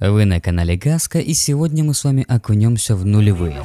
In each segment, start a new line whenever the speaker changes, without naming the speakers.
Вы на канале Гаска и сегодня мы с вами окунемся в нулевые.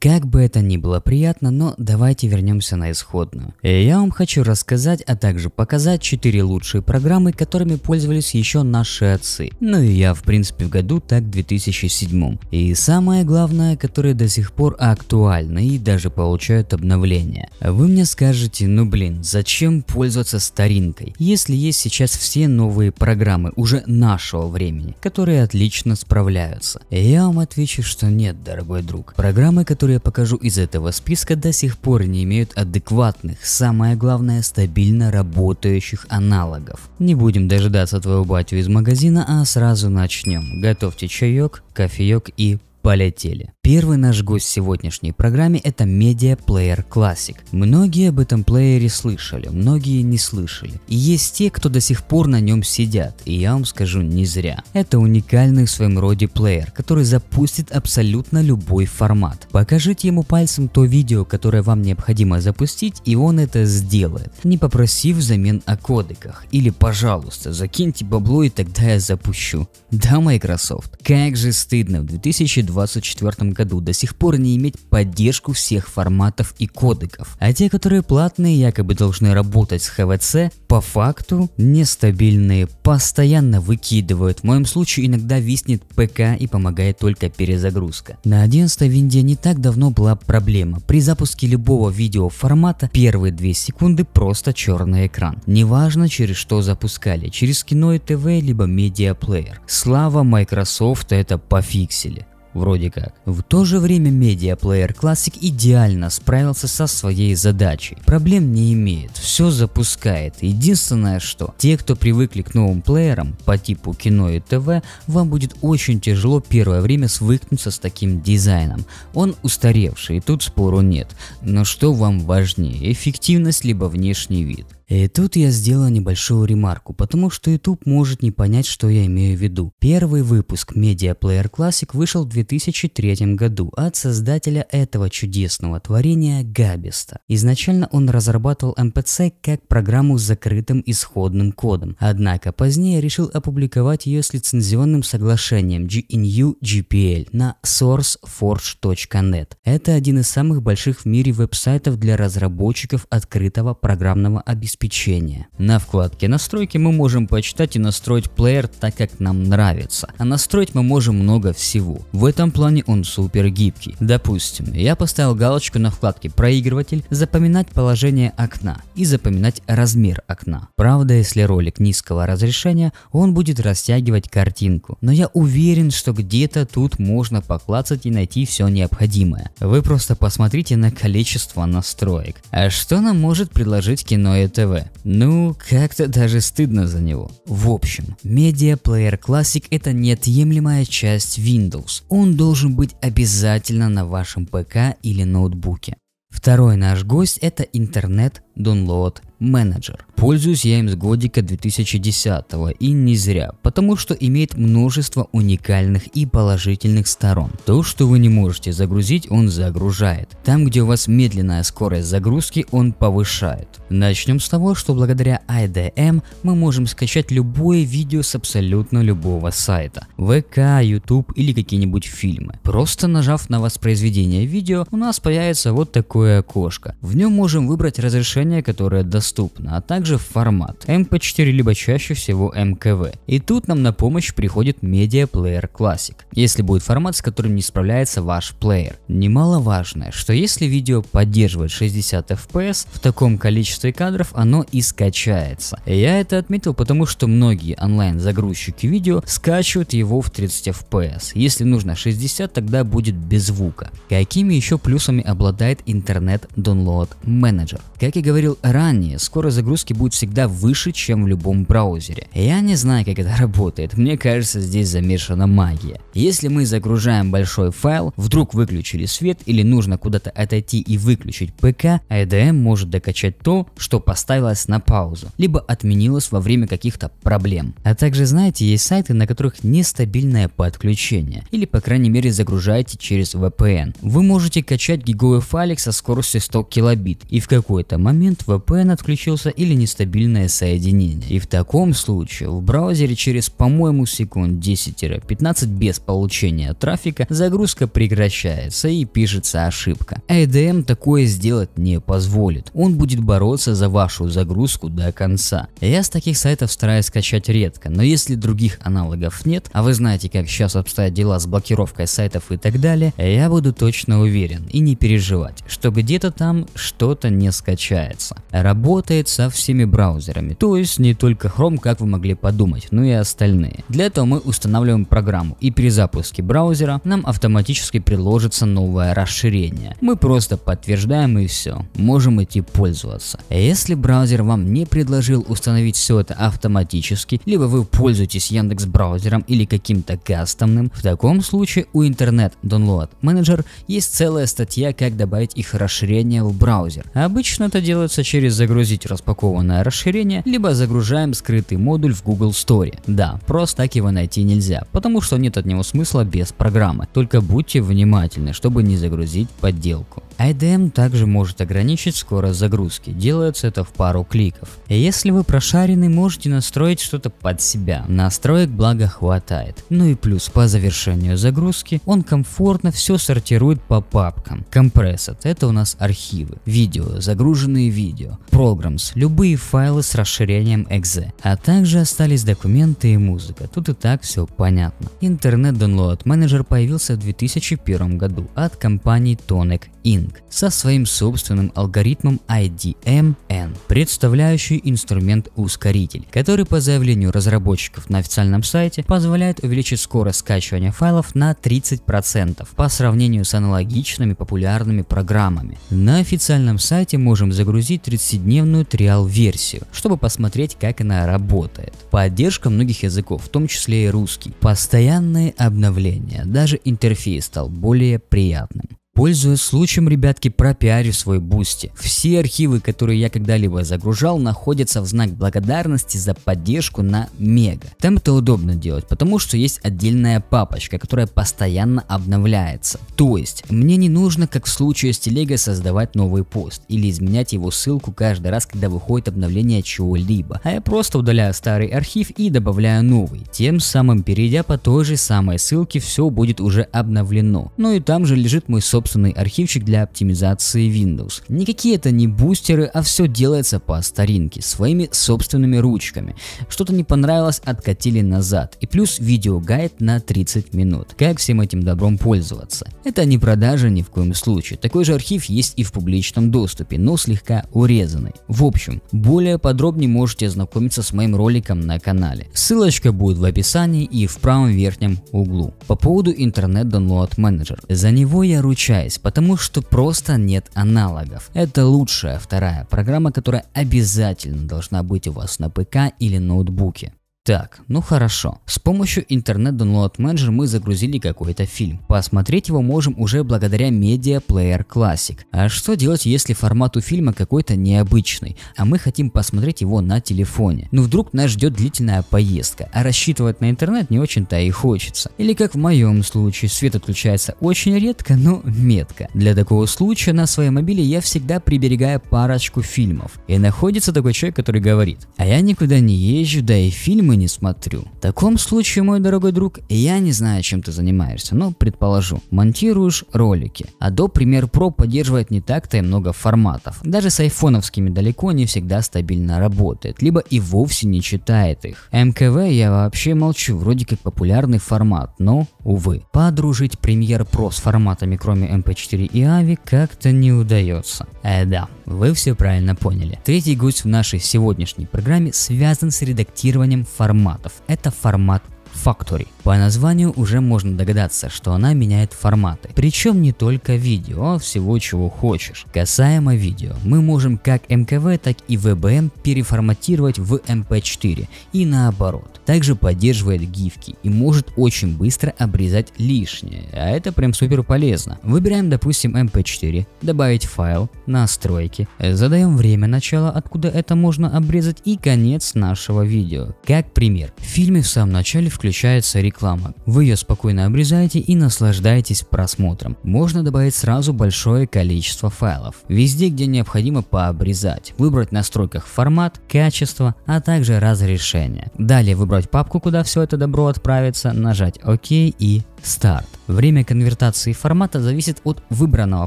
Как бы это ни было приятно, но давайте вернемся на исходную. И э, я вам хочу рассказать, а также показать 4 лучшие программы, которыми пользовались еще наши отцы. Ну и я в принципе в году так 2007. И самое главное, которые до сих пор актуальны и даже получают обновления. Вы мне скажете, ну блин, зачем пользоваться старинкой, если есть сейчас все новые программы уже нашего времени, которые отлично справляются? И э, я вам отвечу, что нет, дорогой друг. Программы, которые которые я покажу из этого списка, до сих пор не имеют адекватных, самое главное, стабильно работающих аналогов. Не будем дожидаться твоего батю из магазина, а сразу начнем. Готовьте чаек, кофеек и полетели. Первый наш гость в сегодняшней программе это Media Player Classic. Многие об этом плеере слышали, многие не слышали. И есть те, кто до сих пор на нем сидят, и я вам скажу не зря. Это уникальный в своем роде плеер, который запустит абсолютно любой формат. Покажите ему пальцем то видео, которое вам необходимо запустить, и он это сделает, не попросив взамен о кодеках. Или пожалуйста, закиньте бабло и тогда я запущу. Да, Microsoft, как же стыдно в 2020 2024 году до сих пор не иметь поддержку всех форматов и кодеков, а те, которые платные, якобы должны работать с ХВЦ, по факту нестабильные, постоянно выкидывают. В моем случае иногда виснет ПК и помогает только перезагрузка. На 11 винде не так давно была проблема. При запуске любого видеоформата первые 2 секунды просто черный экран. Неважно через что запускали, через кино и ТВ, либо медиаплеер. Слава Microsoft это пофиксили вроде как. В то же время Media Player Classic идеально справился со своей задачей. Проблем не имеет, все запускает. Единственное что, те, кто привыкли к новым плеерам по типу кино и ТВ, вам будет очень тяжело первое время свыкнуться с таким дизайном. Он устаревший, тут спору нет. Но что вам важнее, эффективность либо внешний вид? И тут я сделал небольшую ремарку, потому что YouTube может не понять, что я имею в виду. Первый выпуск Media Player Classic вышел в 2003 году от создателя этого чудесного творения Габиста. Изначально он разрабатывал MPC как программу с закрытым исходным кодом, однако позднее решил опубликовать ее с лицензионным соглашением GNU GPL на sourceforge.net. Это один из самых больших в мире веб-сайтов для разработчиков открытого программного обеспечения обеспечения. На вкладке настройки мы можем почитать и настроить плеер так, как нам нравится. А настроить мы можем много всего. В этом плане он супер гибкий. Допустим, я поставил галочку на вкладке «Проигрыватель», «Запоминать положение окна» и «Запоминать размер окна». Правда, если ролик низкого разрешения, он будет растягивать картинку. Но я уверен, что где-то тут можно поклацать и найти все необходимое. Вы просто посмотрите на количество настроек. А что нам может предложить кино и ТВ? ТВ. Ну, как-то даже стыдно за него. В общем, Media Player Classic это неотъемлемая часть Windows. Он должен быть обязательно на вашем ПК или ноутбуке. Второй наш гость это интернет Download Manager. Пользуюсь я им с годика 2010 и не зря, потому что имеет множество уникальных и положительных сторон. То, что вы не можете загрузить, он загружает. Там, где у вас медленная скорость загрузки, он повышает. Начнем с того, что благодаря IDM эм мы можем скачать любое видео с абсолютно любого сайта. ВК, YouTube или какие-нибудь фильмы. Просто нажав на воспроизведение видео, у нас появится вот такое окошко. В нем можем выбрать разрешение, которое доступно, а также также в формат MP4 либо чаще всего MKV. И тут нам на помощь приходит Media Player Classic, если будет формат, с которым не справляется ваш плеер. Немаловажно, что если видео поддерживает 60 FPS, в таком количестве кадров оно и скачается. Я это отметил, потому что многие онлайн-загрузчики видео скачивают его в 30 FPS. Если нужно 60, тогда будет без звука. Какими еще плюсами обладает интернет Download Manager? Как я говорил ранее, скорость загрузки будет всегда выше, чем в любом браузере. Я не знаю, как это работает, мне кажется, здесь замешана магия. Если мы загружаем большой файл, вдруг выключили свет или нужно куда-то отойти и выключить ПК, IDM а может докачать то, что поставилось на паузу, либо отменилось во время каких-то проблем. А также знаете, есть сайты, на которых нестабильное подключение, или по крайней мере загружаете через VPN. Вы можете качать гиговый файлик со скоростью 100 килобит, и в какой-то момент VPN отключился или не стабильное соединение. И в таком случае в браузере через, по-моему, секунд 10-15 без получения трафика загрузка прекращается и пишется ошибка. IDM а такое сделать не позволит. Он будет бороться за вашу загрузку до конца. Я с таких сайтов стараюсь скачать редко, но если других аналогов нет, а вы знаете, как сейчас обстоят дела с блокировкой сайтов и так далее, я буду точно уверен и не переживать, что где-то там что-то не скачается. Работает со всеми другими браузерами, то есть не только Chrome, как вы могли подумать, но и остальные. Для этого мы устанавливаем программу и при запуске браузера нам автоматически приложится новое расширение. Мы просто подтверждаем и все, можем идти пользоваться. Если браузер вам не предложил установить все это автоматически, либо вы пользуетесь Яндекс браузером или каким-то кастомным, в таком случае у Internet Download Manager есть целая статья, как добавить их расширение в браузер. Обычно это делается через загрузить распакованную опционное расширение, либо загружаем скрытый модуль в Google Store. Да, просто так его найти нельзя, потому что нет от него смысла без программы. Только будьте внимательны, чтобы не загрузить подделку. IDM а также может ограничить скорость загрузки, делается это в пару кликов. Если вы прошаренный, можете настроить что-то под себя. Настроек благо хватает. Ну и плюс по завершению загрузки он комфортно все сортирует по папкам. Compressed – это у нас архивы, видео, загруженные видео, programs, любые и файлы с расширением .exe, а также остались документы и музыка, тут и так все понятно. Интернет Download Manager появился в 2001 году от компании Tonic Inc. со своим собственным алгоритмом IDMN, представляющий инструмент-ускоритель, который по заявлению разработчиков на официальном сайте позволяет увеличить скорость скачивания файлов на 30% по сравнению с аналогичными популярными программами. На официальном сайте можем загрузить 30-дневную триал версию, чтобы посмотреть, как она работает. Поддержка многих языков, в том числе и русский. Постоянные обновления, даже интерфейс стал более приятным. Пользуясь случаем, ребятки, пропиарю свой бусти. Все архивы, которые я когда-либо загружал, находятся в знак благодарности за поддержку на Мега. Там это удобно делать, потому что есть отдельная папочка, которая постоянно обновляется. То есть, мне не нужно, как в случае с телегой, создавать новый пост или изменять его ссылку каждый раз, когда выходит обновление чего-либо, а я просто удаляю старый архив и добавляю новый. Тем самым, перейдя по той же самой ссылке, все будет уже обновлено. Ну и там же лежит мой собственный собственный архивчик для оптимизации Windows. Никакие это не бустеры, а все делается по старинке, своими собственными ручками. Что-то не понравилось, откатили назад. И плюс видеогайд на 30 минут. Как всем этим добром пользоваться? Это не продажа ни в коем случае. Такой же архив есть и в публичном доступе, но слегка урезанный. В общем, более подробнее можете ознакомиться с моим роликом на канале. Ссылочка будет в описании и в правом верхнем углу. По поводу интернет Download менеджер За него я ручаюсь удивляюсь, потому что просто нет аналогов. Это лучшая вторая программа, которая обязательно должна быть у вас на ПК или ноутбуке. Так, ну хорошо. С помощью интернет Download Manager мы загрузили какой-то фильм. Посмотреть его можем уже благодаря Media Player Classic. А что делать, если формат у фильма какой-то необычный, а мы хотим посмотреть его на телефоне? Ну вдруг нас ждет длительная поездка, а рассчитывать на интернет не очень-то и хочется. Или как в моем случае, свет отключается очень редко, но метко. Для такого случая на своем мобиле я всегда приберегаю парочку фильмов. И находится такой человек, который говорит, а я никуда не езжу, да и фильмы не смотрю. В таком случае, мой дорогой друг, я не знаю, чем ты занимаешься, но предположу, монтируешь ролики. Adobe Premiere Pro поддерживает не так-то и много форматов. Даже с айфоновскими далеко не всегда стабильно работает, либо и вовсе не читает их. МКВ я вообще молчу, вроде как популярный формат, но, увы. Подружить Premiere Pro с форматами кроме MP4 эм и AVI как-то не удается. Э, да, вы все правильно поняли. Третий гость в нашей сегодняшней программе связан с редактированием форматов. Это формат Factory. По названию уже можно догадаться, что она меняет форматы. Причем не только видео, а всего чего хочешь. Касаемо видео, мы можем как МКВ, так и ВБМ переформатировать в MP4 и наоборот. Также поддерживает гифки и может очень быстро обрезать лишнее, а это прям супер полезно. Выбираем, допустим, MP4, добавить файл, настройки, задаем время начала, откуда это можно обрезать и конец нашего видео. Как пример, в фильме в самом начале включается включается реклама. Вы ее спокойно обрезаете и наслаждаетесь просмотром. Можно добавить сразу большое количество файлов. Везде, где необходимо пообрезать. Выбрать в настройках формат, качество, а также разрешение. Далее выбрать папку, куда все это добро отправится, нажать ОК и старт. Время конвертации формата зависит от выбранного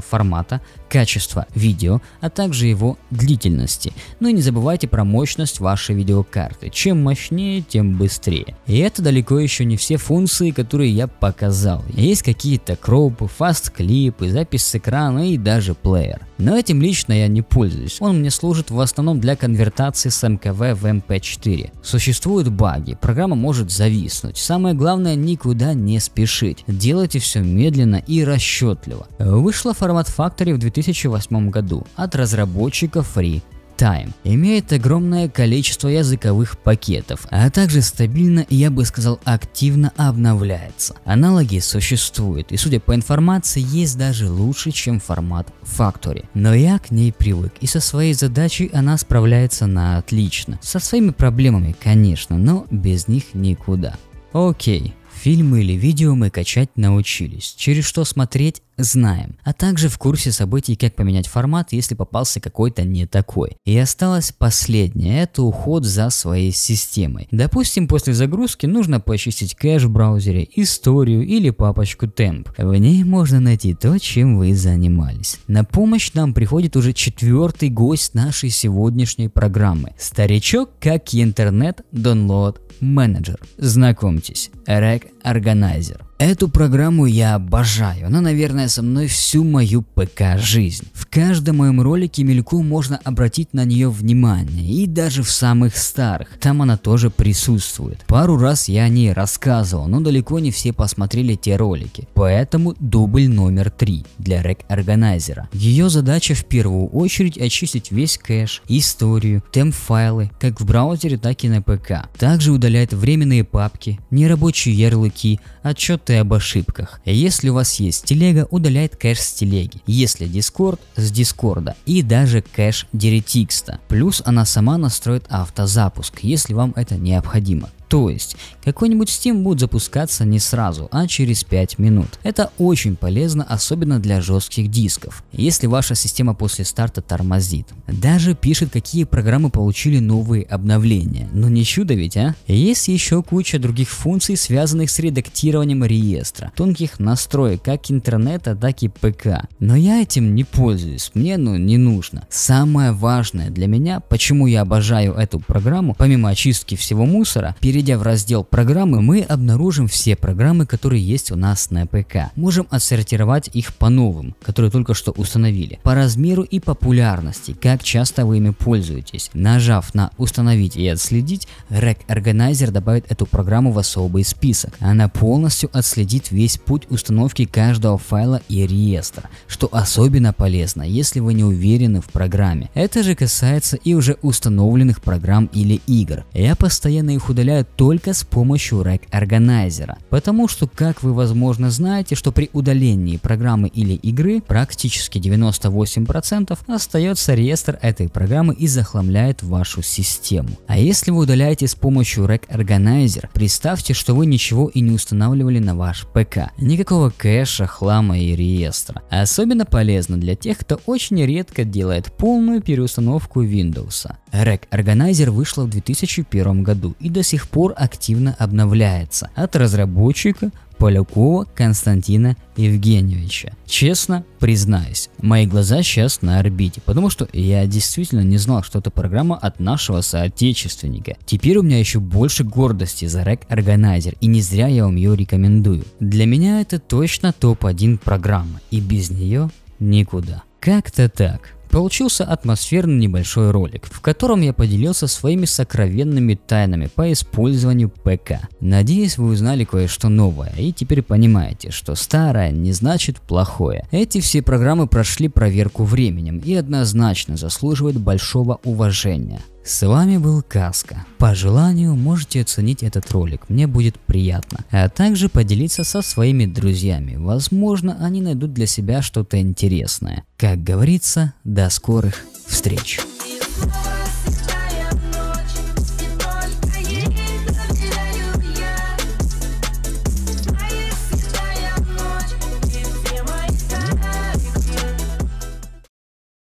формата, качества видео, а также его длительности. Ну и не забывайте про мощность вашей видеокарты. Чем мощнее, тем быстрее. И это далеко еще не все функции, которые я показал. Есть какие-то кропы, фаст-клипы, запись с экрана и даже плеер. Но этим лично я не пользуюсь. Он мне служит в основном для конвертации с МКВ в мп 4 Существуют баги, программа может зависнуть. Самое главное никуда не спешить. Делайте все медленно и расчетливо. Вышла формат Factory в 2008 году от разработчика Free. Time имеет огромное количество языковых пакетов, а также стабильно я бы сказал, активно обновляется. Аналоги существуют, и судя по информации, есть даже лучше, чем формат Factory. Но я к ней привык, и со своей задачей она справляется на отлично. Со своими проблемами, конечно, но без них никуда. Окей, Фильмы или видео мы качать научились, через что смотреть знаем, а также в курсе событий, как поменять формат, если попался какой-то не такой. И осталось последнее, это уход за своей системой. Допустим, после загрузки нужно почистить кэш в браузере, историю или папочку темп. В ней можно найти то, чем вы занимались. На помощь нам приходит уже четвертый гость нашей сегодняшней программы. Старичок как и интернет download менеджер. Знакомьтесь, Рек Органайзер. Эту программу я обожаю, она, наверное, со мной всю мою ПК-жизнь. В каждом моем ролике мельку можно обратить на нее внимание, и даже в самых старых, там она тоже присутствует. Пару раз я о ней рассказывал, но далеко не все посмотрели те ролики, поэтому дубль номер три для рек-органайзера. Ее задача в первую очередь очистить весь кэш, историю, темп-файлы, как в браузере, так и на ПК. Также удаляет временные папки, нерабочие ярлыки, отчеты советы об ошибках. Если у вас есть телега, удаляет кэш с телеги. Если Discord, с Дискорда. И даже кэш Diretix. Плюс она сама настроит автозапуск, если вам это необходимо. То есть, какой-нибудь Steam будет запускаться не сразу, а через 5 минут. Это очень полезно, особенно для жестких дисков, если ваша система после старта тормозит. Даже пишет, какие программы получили новые обновления. Но не чудо ведь, а? Есть еще куча других функций, связанных с редактированием реестра, тонких настроек как интернета, так и ПК. Но я этим не пользуюсь, мне ну не нужно. Самое важное для меня, почему я обожаю эту программу, помимо очистки всего мусора, перед Перейдя в раздел «Программы», мы обнаружим все программы, которые есть у нас на ПК. Можем отсортировать их по новым, которые только что установили, по размеру и популярности, как часто вы ими пользуетесь. Нажав на «Установить и отследить», Rec Organizer добавит эту программу в особый список. Она полностью отследит весь путь установки каждого файла и реестра, что особенно полезно, если вы не уверены в программе. Это же касается и уже установленных программ или игр. Я постоянно их удаляю только с помощью Rec Organizer. Потому что, как вы возможно знаете, что при удалении программы или игры практически 98% остается реестр этой программы и захламляет вашу систему. А если вы удаляете с помощью Rec Organizer, представьте, что вы ничего и не устанавливали на ваш ПК. Никакого кэша, хлама и реестра. Особенно полезно для тех, кто очень редко делает полную переустановку Windows. Rec Organizer вышла в 2001 году и до сих пор активно обновляется от разработчика Полякова Константина Евгеньевича. Честно признаюсь, мои глаза сейчас на орбите, потому что я действительно не знал, что это программа от нашего соотечественника. Теперь у меня еще больше гордости за Rec Organizer, и не зря я вам ее рекомендую. Для меня это точно топ-1 программа, и без нее никуда. Как-то так. Получился атмосферный небольшой ролик, в котором я поделился своими сокровенными тайнами по использованию ПК. Надеюсь, вы узнали кое-что новое и теперь понимаете, что старое не значит плохое. Эти все программы прошли проверку временем и однозначно заслуживают большого уважения. С вами был Каска. По желанию можете оценить этот ролик, мне будет приятно. А также поделиться со своими друзьями, возможно они найдут для себя что-то интересное. Как говорится, до скорых встреч.